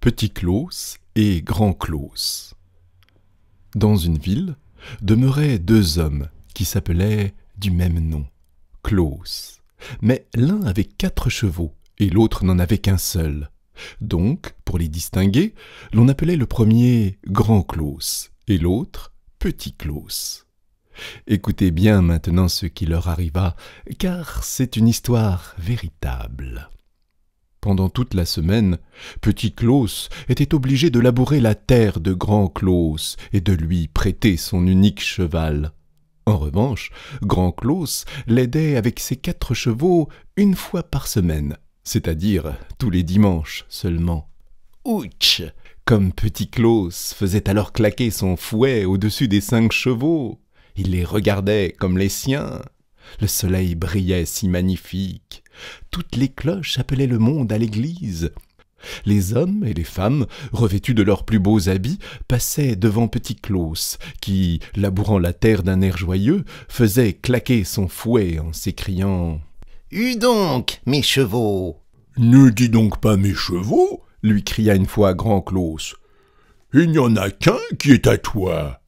Petit Claus et Grand Claus. Dans une ville demeuraient deux hommes qui s'appelaient du même nom, Claus, mais l'un avait quatre chevaux et l'autre n'en avait qu'un seul. Donc, pour les distinguer, l'on appelait le premier Grand Claus et l'autre Petit Claus. Écoutez bien maintenant ce qui leur arriva, car c'est une histoire véritable. Pendant toute la semaine, Petit Claus était obligé de labourer la terre de Grand Claus et de lui prêter son unique cheval. En revanche, Grand Claus l'aidait avec ses quatre chevaux une fois par semaine, c'est-à-dire tous les dimanches seulement. Ouch Comme Petit Claus faisait alors claquer son fouet au-dessus des cinq chevaux, il les regardait comme les siens, le soleil brillait si magnifique. Toutes les cloches appelaient le monde à l'église. Les hommes et les femmes, revêtus de leurs plus beaux habits, passaient devant Petit Claus, qui, labourant la terre d'un air joyeux, faisait claquer son fouet en s'écriant Hue donc, mes chevaux Ne dis donc pas mes chevaux lui cria une fois Grand Claus. Il n'y en a qu'un qui est à toi.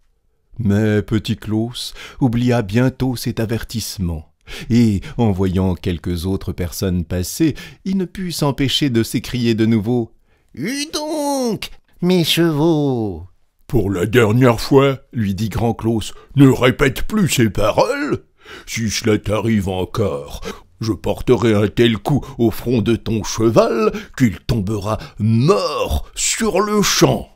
Mais petit Claus oublia bientôt cet avertissement, et, en voyant quelques autres personnes passer, il ne put s'empêcher de s'écrier de nouveau Hue donc, mes chevaux Pour la dernière fois, lui dit Grand Claus, ne répète plus ces paroles Si cela t'arrive encore, je porterai un tel coup au front de ton cheval qu'il tombera mort sur le champ.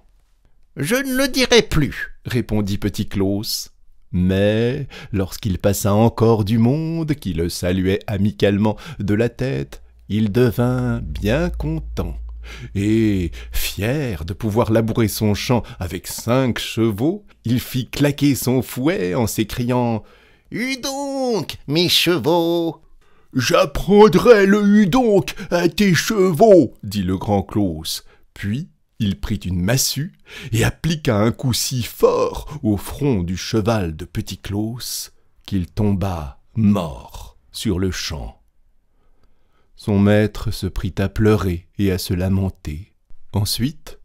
Je ne le dirai plus, répondit Petit Claus. Mais lorsqu'il passa encore du monde qui le saluait amicalement de la tête, il devint bien content. Et, fier de pouvoir labourer son champ avec cinq chevaux, il fit claquer son fouet en s'écriant Hue donc, mes chevaux J'apprendrai le hue donc à tes chevaux, dit le grand Claus. Puis, il prit une massue et appliqua un coup si fort au front du cheval de Petit Claus qu'il tomba mort sur le champ. Son maître se prit à pleurer et à se lamenter. Ensuite,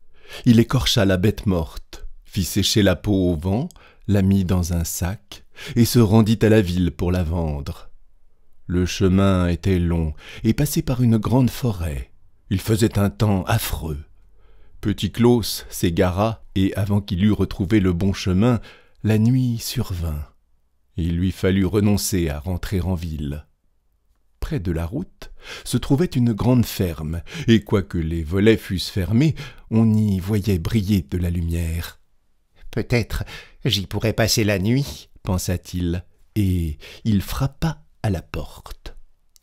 il écorcha la bête morte, fit sécher la peau au vent, la mit dans un sac et se rendit à la ville pour la vendre. Le chemin était long et passait par une grande forêt. Il faisait un temps affreux. Petit Claus s'égara, et avant qu'il eût retrouvé le bon chemin, la nuit survint. Il lui fallut renoncer à rentrer en ville. Près de la route se trouvait une grande ferme, et quoique les volets fussent fermés, on y voyait briller de la lumière. Peut-être j'y pourrais passer la nuit, pensa-t-il, et il frappa à la porte.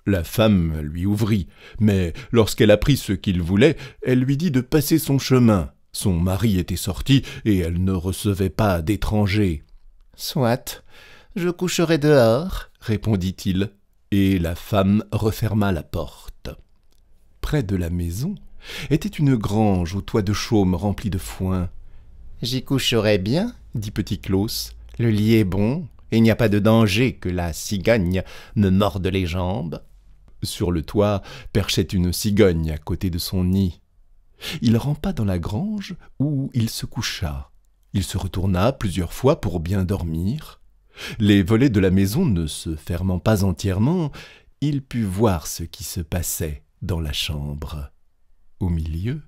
La femme lui ouvrit, mais lorsqu'elle apprit ce qu'il voulait, elle lui dit de passer son chemin. Son mari était sorti, et elle ne recevait pas d'étrangers. Soit, je coucherai dehors, répondit-il, et la femme referma la porte. Près de la maison était une grange au toit de chaume rempli de foin. J'y coucherai bien, dit Petit Claus. Le lit est bon, et il n'y a pas de danger que la cigogne me morde les jambes. Sur le toit perchait une cigogne à côté de son nid. Il rampa dans la grange où il se coucha. Il se retourna plusieurs fois pour bien dormir. Les volets de la maison ne se fermant pas entièrement, il put voir ce qui se passait dans la chambre. Au milieu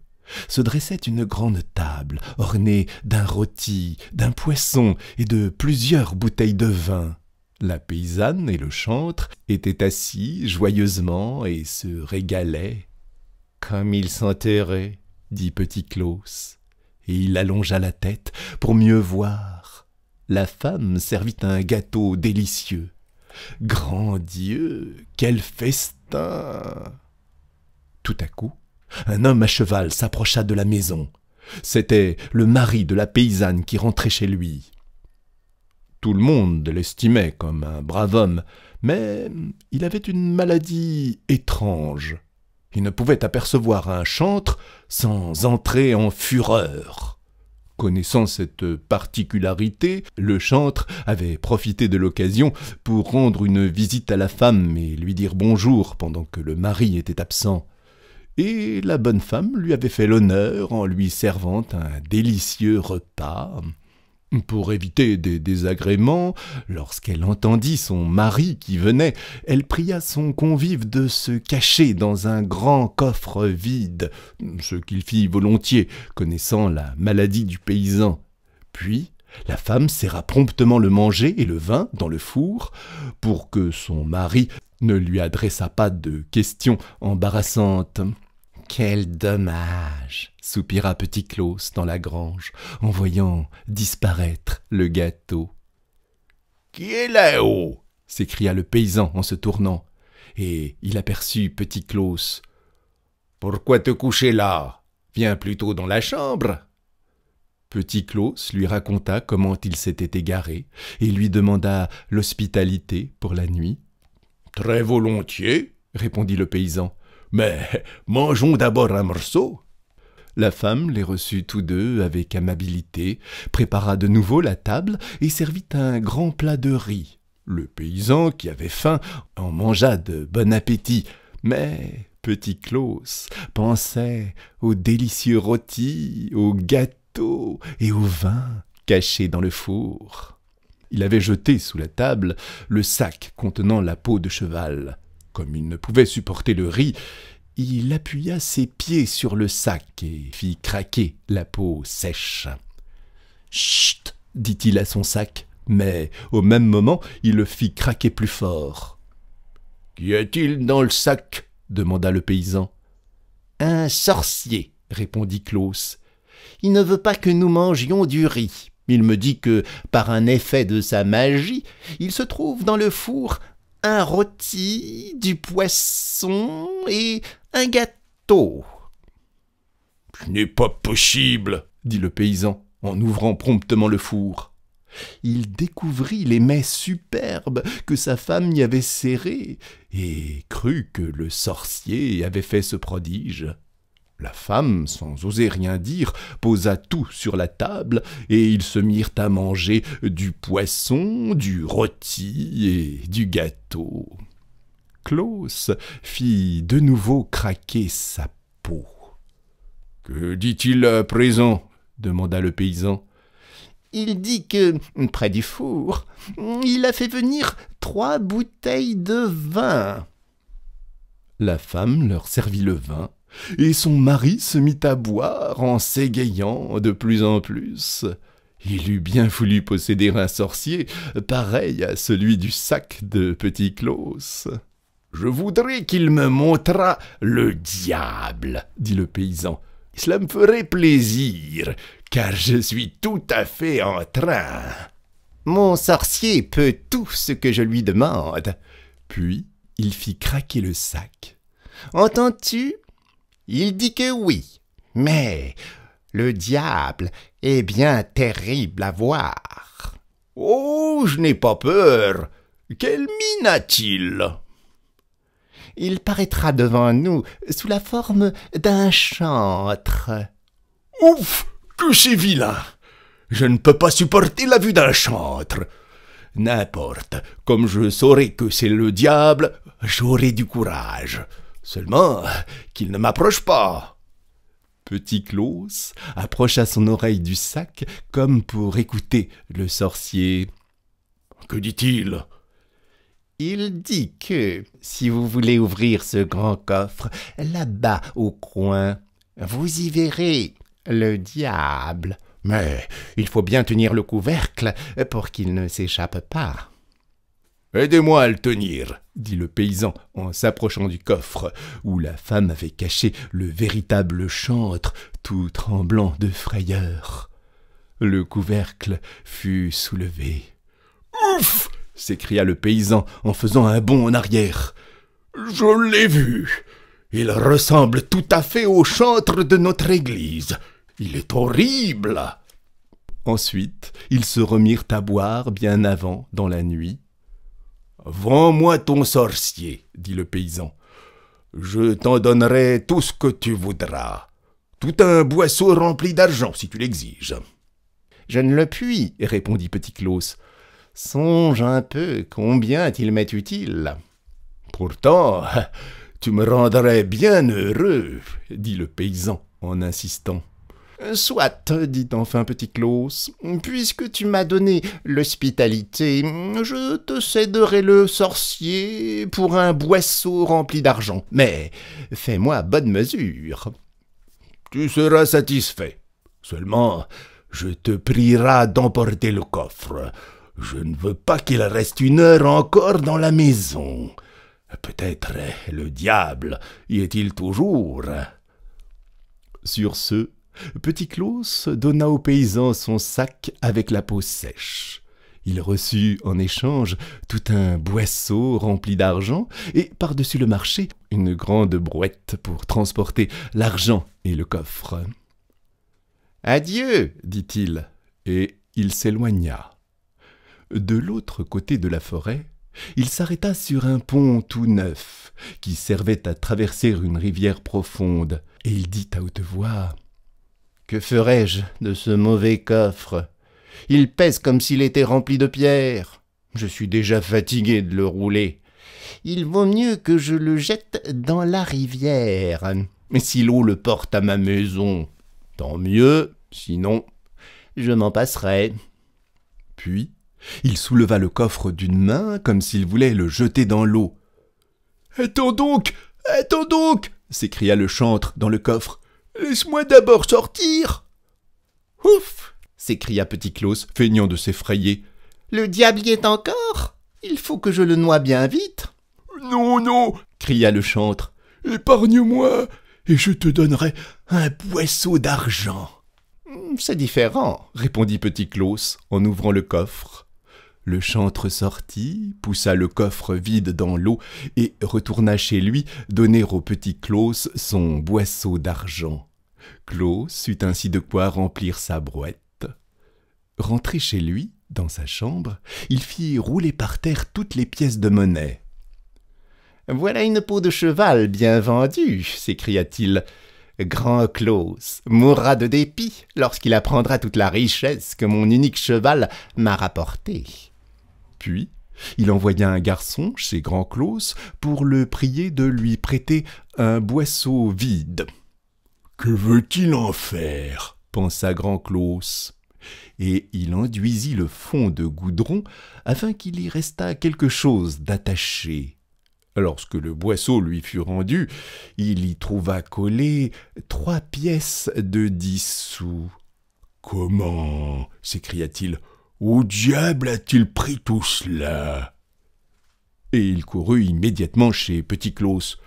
se dressait une grande table ornée d'un rôti, d'un poisson et de plusieurs bouteilles de vin. La paysanne et le chantre étaient assis joyeusement et se régalaient. Comme ils s'enterraient, dit Petit Claus, et il allongea la tête pour mieux voir. La femme servit un gâteau délicieux. Grand Dieu, quel festin Tout à coup, un homme à cheval s'approcha de la maison. C'était le mari de la paysanne qui rentrait chez lui. Tout le monde l'estimait comme un brave homme, mais il avait une maladie étrange. Il ne pouvait apercevoir un chantre sans entrer en fureur. Connaissant cette particularité, le chantre avait profité de l'occasion pour rendre une visite à la femme et lui dire bonjour pendant que le mari était absent. Et la bonne femme lui avait fait l'honneur en lui servant un délicieux repas pour éviter des désagréments, lorsqu'elle entendit son mari qui venait, elle pria son convive de se cacher dans un grand coffre vide, ce qu'il fit volontiers, connaissant la maladie du paysan. Puis, la femme serra promptement le manger et le vin dans le four, pour que son mari ne lui adressât pas de questions embarrassantes. Quel dommage soupira Petit Claus dans la grange en voyant disparaître le gâteau. Qui est là-haut s'écria le paysan en se tournant, et il aperçut Petit Claus. Pourquoi te coucher là Viens plutôt dans la chambre. Petit Claus lui raconta comment il s'était égaré et lui demanda l'hospitalité pour la nuit. Très volontiers, répondit le paysan, mais mangeons d'abord un morceau. La femme les reçut tous deux avec amabilité, prépara de nouveau la table et servit un grand plat de riz. Le paysan, qui avait faim, en mangea de bon appétit, mais petit Claus pensait aux délicieux rôtis, aux gâteaux et au vin cachés dans le four. Il avait jeté sous la table le sac contenant la peau de cheval. Comme il ne pouvait supporter le riz, il appuya ses pieds sur le sac et fit craquer la peau sèche. Chut dit-il à son sac, mais au même moment il le fit craquer plus fort. Qu'y a-t-il dans le sac demanda le paysan. Un sorcier, répondit Claus. Il ne veut pas que nous mangions du riz. Il me dit que, par un effet de sa magie, il se trouve dans le four un rôti, du poisson et un gâteau. Ce n'est pas possible, dit le paysan en ouvrant promptement le four. Il découvrit les mets superbes que sa femme y avait serrés et crut que le sorcier avait fait ce prodige. La femme, sans oser rien dire, posa tout sur la table, et ils se mirent à manger du poisson, du rôti et du gâteau. Claus fit de nouveau craquer sa peau. Que dit-il à présent demanda le paysan. Il dit que, près du four, il a fait venir trois bouteilles de vin. La femme leur servit le vin, et son mari se mit à boire en s'égayant de plus en plus. Il eût bien voulu posséder un sorcier pareil à celui du sac de Petit Claus. Je voudrais qu'il me montrât le diable, dit le paysan. Cela me ferait plaisir, car je suis tout à fait en train. Mon sorcier peut tout ce que je lui demande. Puis il fit craquer le sac. Entends-tu il dit que oui. Mais le diable est bien terrible à voir. Oh, je n'ai pas peur. Quelle mine a-t-il Il paraîtra devant nous sous la forme d'un chantre. Ouf Que c'est vilain Je ne peux pas supporter la vue d'un chantre. N'importe, comme je saurai que c'est le diable, j'aurai du courage. Seulement euh, qu'il ne m'approche pas. Petit Claus approcha son oreille du sac comme pour écouter le sorcier. Que dit-il Il dit que si vous voulez ouvrir ce grand coffre, là-bas au coin, vous y verrez le diable. Mais il faut bien tenir le couvercle pour qu'il ne s'échappe pas. Aidez-moi à le tenir, dit le paysan en s'approchant du coffre, où la femme avait caché le véritable chantre, tout tremblant de frayeur. Le couvercle fut soulevé. Ouf s'écria le paysan en faisant un bond en arrière. Je l'ai vu. Il ressemble tout à fait au chantre de notre église. Il est horrible. Ensuite, ils se remirent à boire bien avant dans la nuit, Vends-moi ton sorcier, dit le paysan. Je t'en donnerai tout ce que tu voudras. Tout un boisseau rempli d'argent, si tu l'exiges. Je ne le puis, répondit Petit Claus. Songe un peu combien il m'est utile. Pourtant, tu me rendrais bien heureux, dit le paysan en insistant. Soit, dit enfin petit Claus, puisque tu m'as donné l'hospitalité, je te céderai le sorcier pour un boisseau rempli d'argent. Mais fais-moi bonne mesure. Tu seras satisfait. Seulement, je te prierai d'emporter le coffre. Je ne veux pas qu'il reste une heure encore dans la maison. Peut-être le diable y est-il toujours. Sur ce, Petit Claus donna au paysan son sac avec la peau sèche. Il reçut en échange tout un boisseau rempli d'argent et par-dessus le marché une grande brouette pour transporter l'argent et le coffre. Adieu, dit-il, et il s'éloigna. De l'autre côté de la forêt, il s'arrêta sur un pont tout neuf qui servait à traverser une rivière profonde, et il dit à haute voix que ferais-je de ce mauvais coffre Il pèse comme s'il était rempli de pierres. Je suis déjà fatigué de le rouler. Il vaut mieux que je le jette dans la rivière. Mais si l'eau le porte à ma maison, tant mieux, sinon je m'en passerai. Puis, il souleva le coffre d'une main comme s'il voulait le jeter dans l'eau. Attends donc Attends donc s'écria le chantre dans le coffre. Laisse-moi d'abord sortir Ouf s'écria Petit Claus, feignant de s'effrayer. Le diable y est encore Il faut que je le noie bien vite Non, non cria le chantre. Épargne-moi et je te donnerai un poisseau d'argent. C'est différent, répondit Petit Claus en ouvrant le coffre. Le chantre sortit, poussa le coffre vide dans l'eau et retourna chez lui donner au petit Claus son boisseau d'argent. Claus eut ainsi de quoi remplir sa brouette. Rentré chez lui, dans sa chambre, il fit rouler par terre toutes les pièces de monnaie. Voilà une peau de cheval bien vendue, s'écria-t-il. Grand Claus mourra de dépit lorsqu'il apprendra toute la richesse que mon unique cheval m'a rapportée. Puis, il envoya un garçon chez Grand Claus pour le prier de lui prêter un boisseau vide. Que veut-il en faire pensa Grand Claus. Et il enduisit le fond de goudron afin qu'il y restât quelque chose d'attaché. Lorsque le boisseau lui fut rendu, il y trouva collées trois pièces de dix sous. Comment s'écria-t-il où diable a-t-il pris tout cela Et il courut immédiatement chez Petit Claus.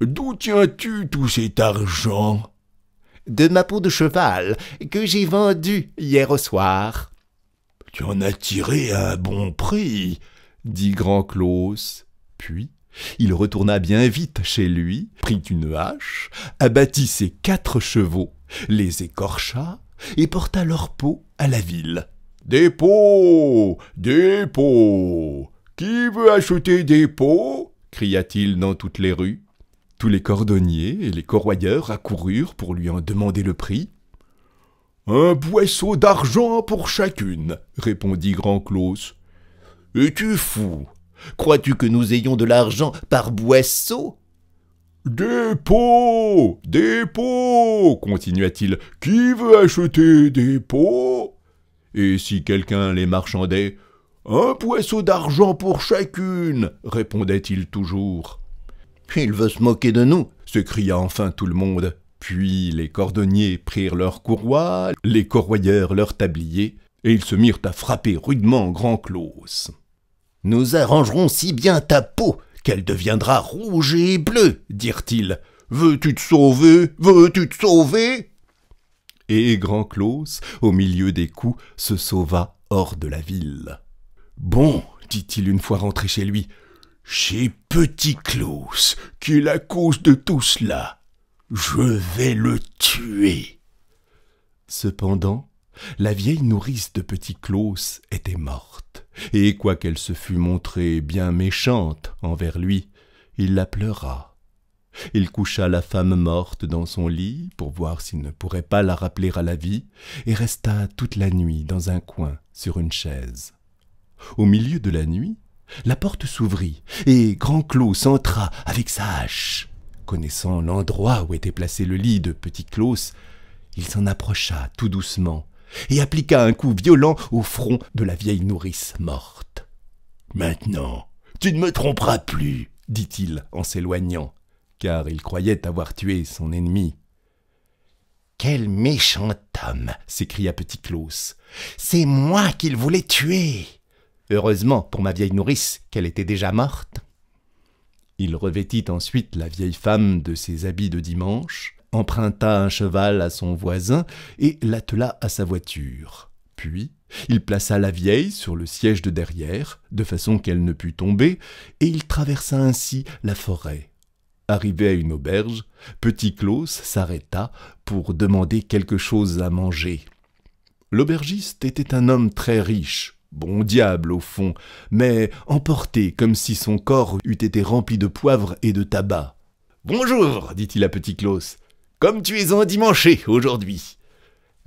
D'où tiens-tu tout cet argent De ma peau de cheval, que j'ai vendue hier au soir. Tu en as tiré à un bon prix, dit Grand Claus. Puis, il retourna bien vite chez lui, prit une hache, abattit ses quatre chevaux, les écorcha et porta leur peau à la ville. Des pots. Des pots. Qui veut acheter des pots? cria-t-il dans toutes les rues. Tous les cordonniers et les corroyeurs accoururent pour lui en demander le prix. Un boisseau d'argent pour chacune, répondit Grand Claus. Es-tu fou Crois-tu que nous ayons de l'argent par boisseau Des pots Des pots continua-t-il. Qui veut acheter des pots et si quelqu'un les marchandait, un poisseau d'argent pour chacune, répondait-il toujours. Il veut se moquer de nous, s'écria enfin tout le monde. Puis les cordonniers prirent leurs courroies, les corroyeurs leurs tabliers, et ils se mirent à frapper rudement Grand « Nous arrangerons si bien ta peau qu'elle deviendra rouge et bleue, dirent-ils. Veux-tu te sauver Veux-tu te sauver et Grand Claus, au milieu des coups, se sauva hors de la ville. Bon, dit-il une fois rentré chez lui, chez Petit Claus, qui est la cause de tout cela, je vais le tuer. Cependant, la vieille nourrice de Petit Claus était morte, et quoiqu'elle se fût montrée bien méchante envers lui, il la pleura il coucha la femme morte dans son lit pour voir s'il ne pourrait pas la rappeler à la vie, et resta toute la nuit dans un coin sur une chaise. Au milieu de la nuit, la porte s'ouvrit, et Grand Claus entra avec sa hache. Connaissant l'endroit où était placé le lit de Petit Claus, il s'en approcha tout doucement et appliqua un coup violent au front de la vieille nourrice morte. Maintenant, tu ne me tromperas plus, dit-il en s'éloignant car il croyait avoir tué son ennemi. Quel méchant homme s'écria Petit Claus. C'est moi qu'il voulait tuer. Heureusement pour ma vieille nourrice qu'elle était déjà morte. Il revêtit ensuite la vieille femme de ses habits de dimanche, emprunta un cheval à son voisin et l'attela à sa voiture. Puis il plaça la vieille sur le siège de derrière, de façon qu'elle ne pût tomber, et il traversa ainsi la forêt Arrivé à une auberge, Petit Claus s'arrêta pour demander quelque chose à manger. L'aubergiste était un homme très riche, bon diable au fond, mais emporté comme si son corps eût été rempli de poivre et de tabac. Bonjour, dit-il à Petit Claus, comme tu es endimanché aujourd'hui.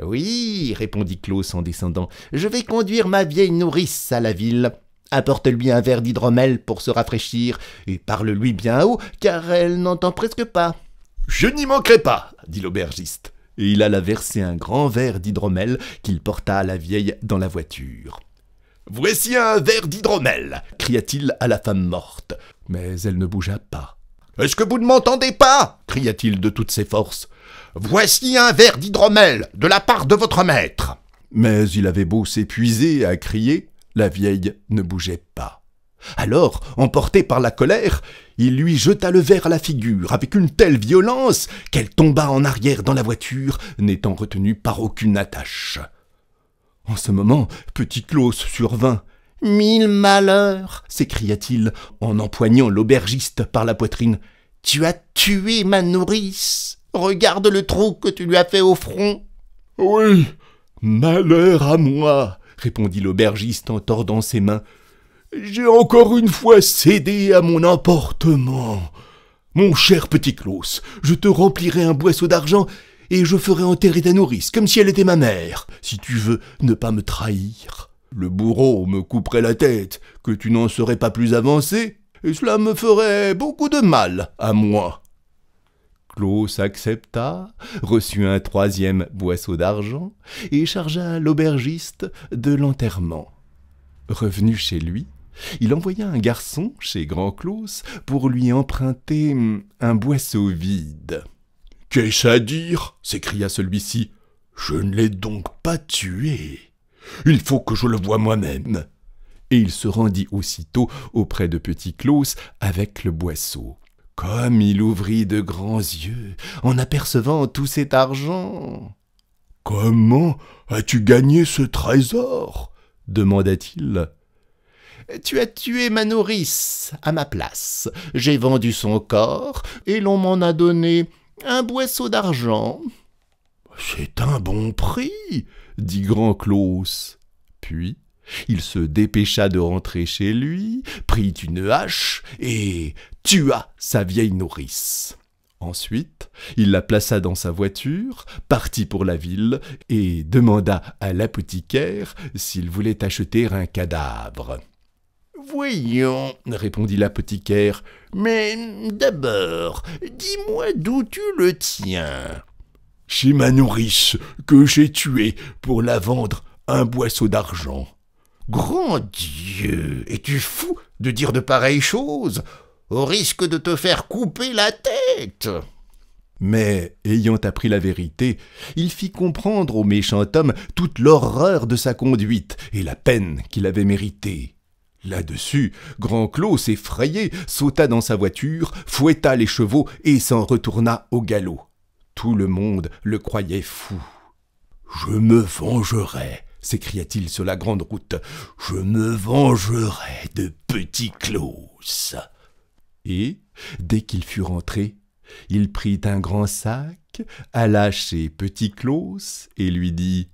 Oui, répondit Claus en descendant, je vais conduire ma vieille nourrice à la ville. Apporte-lui un verre d'hydromel pour se rafraîchir, et parle-lui bien haut, car elle n'entend presque pas. Je n'y manquerai pas, dit l'aubergiste. Et il alla verser un grand verre d'hydromel qu'il porta à la vieille dans la voiture. Voici un verre d'hydromel, cria-t-il à la femme morte. Mais elle ne bougea pas. Est-ce que vous ne m'entendez pas cria-t-il de toutes ses forces. Voici un verre d'hydromel de la part de votre maître. Mais il avait beau s'épuiser à crier, la vieille ne bougeait pas. Alors, emporté par la colère, il lui jeta le verre à la figure avec une telle violence qu'elle tomba en arrière dans la voiture, n'étant retenue par aucune attache. En ce moment, Petit Claus survint. Mille malheurs s'écria-t-il en empoignant l'aubergiste par la poitrine. Tu as tué ma nourrice. Regarde le trou que tu lui as fait au front. Oui, malheur à moi répondit l'aubergiste en tordant ses mains. J'ai encore une fois cédé à mon emportement. Mon cher petit Claus, je te remplirai un boisseau d'argent et je ferai enterrer ta nourrice comme si elle était ma mère, si tu veux ne pas me trahir. Le bourreau me couperait la tête, que tu n'en serais pas plus avancé, et cela me ferait beaucoup de mal à moi. Clos accepta, reçut un troisième boisseau d'argent, et chargea l'aubergiste de l'enterrement. Revenu chez lui, il envoya un garçon chez Grand Claus pour lui emprunter un boisseau vide. Qu'ai-je à dire s'écria celui-ci. Je ne l'ai donc pas tué. Il faut que je le voie moi-même. Et il se rendit aussitôt auprès de Petit Claus avec le boisseau. Comme il ouvrit de grands yeux en apercevant tout cet argent. Comment as-tu gagné ce trésor demanda-t-il. Tu as tué ma nourrice à ma place. J'ai vendu son corps et l'on m'en a donné un boisseau d'argent. C'est un bon prix, dit Grand Claus. Puis il se dépêcha de rentrer chez lui, prit une hache et tua sa vieille nourrice. Ensuite, il la plaça dans sa voiture, partit pour la ville, et demanda à l'apothicaire s'il voulait acheter un cadavre. Voyons, répondit l'apothicaire, mais d'abord, dis-moi d'où tu le tiens. Chez ma nourrice, que j'ai tuée pour la vendre un boisseau d'argent. Grand Dieu, es-tu fou de dire de pareilles choses au risque de te faire couper la tête. Mais, ayant appris la vérité, il fit comprendre au méchant homme toute l'horreur de sa conduite et la peine qu'il avait méritée. Là-dessus, Grand Claus, effrayé, sauta dans sa voiture, fouetta les chevaux et s'en retourna au galop. Tout le monde le croyait fou. Je me vengerai, s'écria-t-il sur la grande route. Je me vengerai de petit Claus et, dès qu'il fut rentré, il prit un grand sac, alla chez Petit Claus et lui dit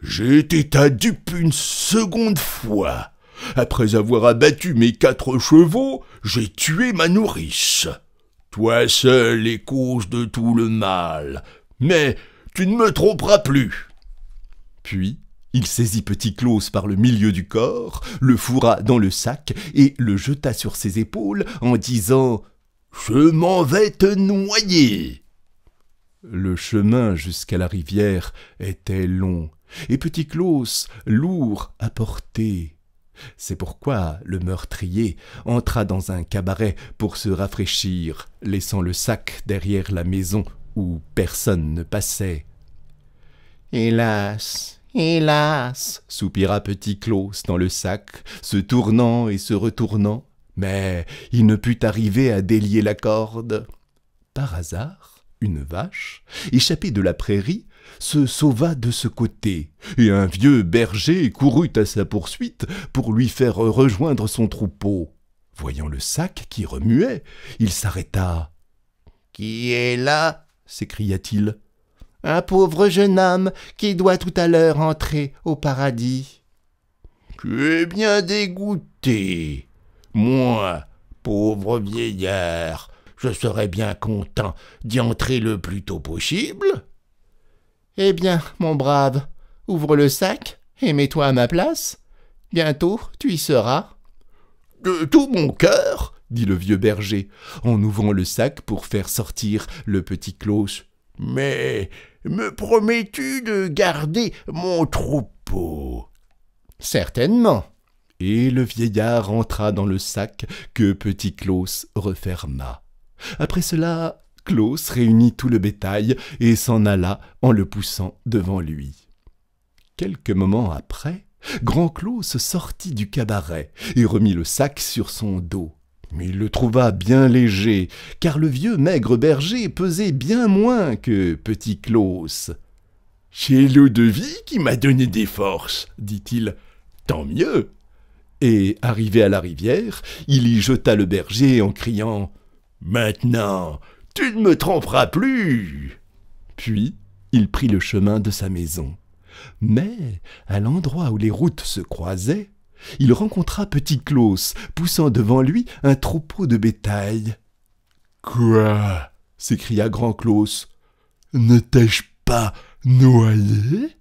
J'ai été ta dupe une seconde fois. Après avoir abattu mes quatre chevaux, j'ai tué ma nourrice. Toi seul es cause de tout le mal, mais tu ne me tromperas plus. Puis il saisit Petit Claus par le milieu du corps, le fourra dans le sac et le jeta sur ses épaules en disant Je m'en vais te noyer. Le chemin jusqu'à la rivière était long, et Petit Claus lourd à porter. C'est pourquoi le meurtrier entra dans un cabaret pour se rafraîchir, laissant le sac derrière la maison où personne ne passait. Hélas, Hélas soupira Petit Claus dans le sac, se tournant et se retournant, mais il ne put arriver à délier la corde. Par hasard, une vache, échappée de la prairie, se sauva de ce côté, et un vieux berger courut à sa poursuite pour lui faire rejoindre son troupeau. Voyant le sac qui remuait, il s'arrêta. Qui est là s'écria-t-il un pauvre jeune homme qui doit tout à l'heure entrer au paradis. Tu es bien dégoûté. Moi, pauvre vieillard, je serais bien content d'y entrer le plus tôt possible. Eh bien, mon brave, ouvre le sac et mets-toi à ma place. Bientôt tu y seras. De tout mon cœur, dit le vieux berger, en ouvrant le sac pour faire sortir le petit Cloche. Mais me promets-tu de garder mon troupeau Certainement. Et le vieillard entra dans le sac que petit Claus referma. Après cela, Claus réunit tout le bétail et s'en alla en le poussant devant lui. Quelques moments après, Grand Claus sortit du cabaret et remit le sac sur son dos mais il le trouva bien léger, car le vieux maigre berger pesait bien moins que Petit Claus. C'est l'eau de vie qui m'a donné des forces, dit-il. Tant mieux. Et arrivé à la rivière, il y jeta le berger en criant Maintenant, tu ne me tromperas plus. Puis il prit le chemin de sa maison. Mais à l'endroit où les routes se croisaient, il rencontra Petit Claus, poussant devant lui un troupeau de bétail. Quoi s'écria Grand Claus. tai je pas noyé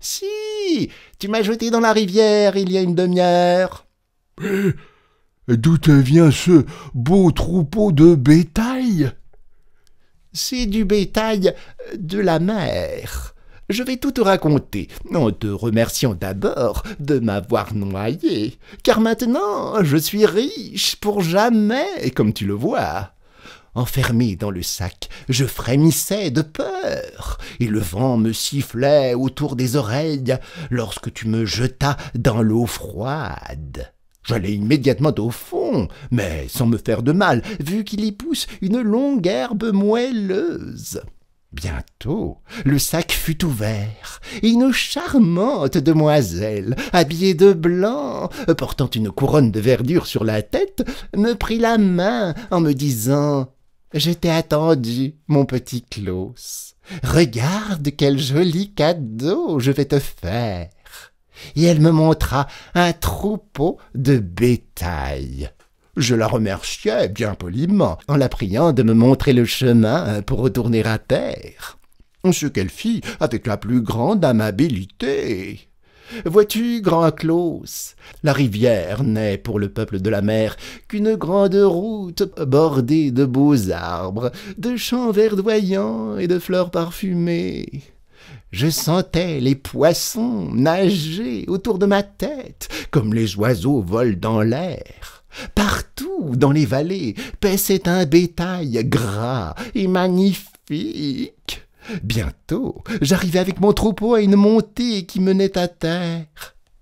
Si Tu m'as jeté dans la rivière il y a une demi-heure. D'où te vient ce beau troupeau de bétail C'est du bétail de la mer. Je vais tout te raconter, en te remerciant d'abord de m'avoir noyé, car maintenant je suis riche pour jamais, comme tu le vois. Enfermé dans le sac, je frémissais de peur, et le vent me sifflait autour des oreilles lorsque tu me jetas dans l'eau froide. J'allais immédiatement au fond, mais sans me faire de mal, vu qu'il y pousse une longue herbe moelleuse. Bientôt, le sac fut ouvert, et une charmante demoiselle, habillée de blanc, portant une couronne de verdure sur la tête, me prit la main en me disant Je t'ai attendu, mon petit Claus. Regarde quel joli cadeau je vais te faire. Et elle me montra un troupeau de bétail je la remerciai bien poliment en la priant de me montrer le chemin pour retourner à terre. Ce qu'elle fit avec la plus grande amabilité. Vois-tu, grand Claus, la rivière n'est pour le peuple de la mer qu'une grande route bordée de beaux arbres, de champs verdoyants et de fleurs parfumées. Je sentais les poissons nager autour de ma tête, comme les oiseaux volent dans l'air. Partout dans les vallées paissait un bétail gras et magnifique. Bientôt, j'arrivai avec mon troupeau à une montée qui menait à terre.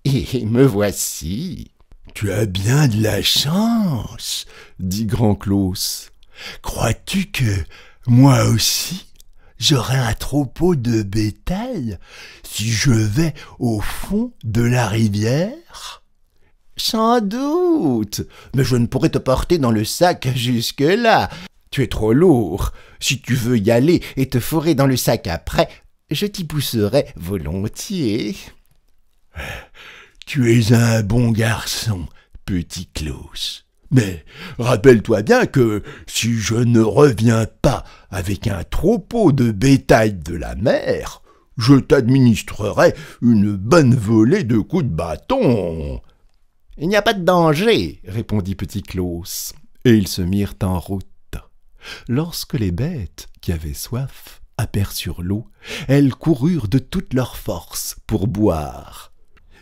Et me voici. Tu as bien de la chance, dit Grand Claus. Crois-tu que moi aussi j'aurai un troupeau de bétail si je vais au fond de la rivière? Sans doute. Mais je ne pourrai te porter dans le sac jusque-là. Tu es trop lourd. Si tu veux y aller et te fourrer dans le sac après, je t'y pousserai volontiers. Tu es un bon garçon, petit Claus. Mais rappelle-toi bien que si je ne reviens pas avec un troupeau de bétail de la mer, je t'administrerai une bonne volée de coups de bâton. Il n'y a pas de danger, répondit Petit Claus, et ils se mirent en route. Lorsque les bêtes, qui avaient soif, aperçurent l'eau, elles coururent de toutes leurs forces pour boire.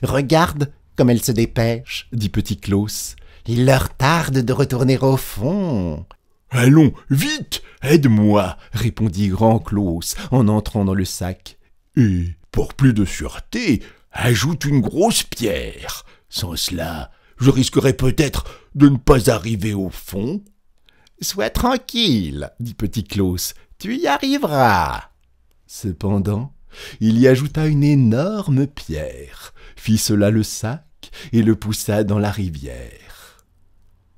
Regarde comme elles se dépêchent, dit Petit Claus. Il leur tarde de retourner au fond. Allons, vite, aide-moi, répondit Grand Claus en entrant dans le sac. Et, pour plus de sûreté, ajoute une grosse pierre. Sans cela, je risquerais peut-être de ne pas arriver au fond. Sois tranquille, dit Petit Claus, tu y arriveras. Cependant, il y ajouta une énorme pierre, fit cela le sac et le poussa dans la rivière.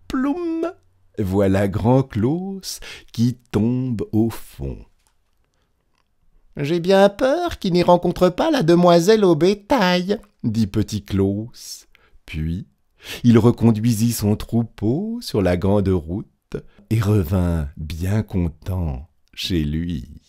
Ploum Voilà Grand Claus qui tombe au fond. J'ai bien peur qu'il n'y rencontre pas la demoiselle au bétail, dit Petit Claus. Puis il reconduisit son troupeau sur la grande route et revint bien content chez lui.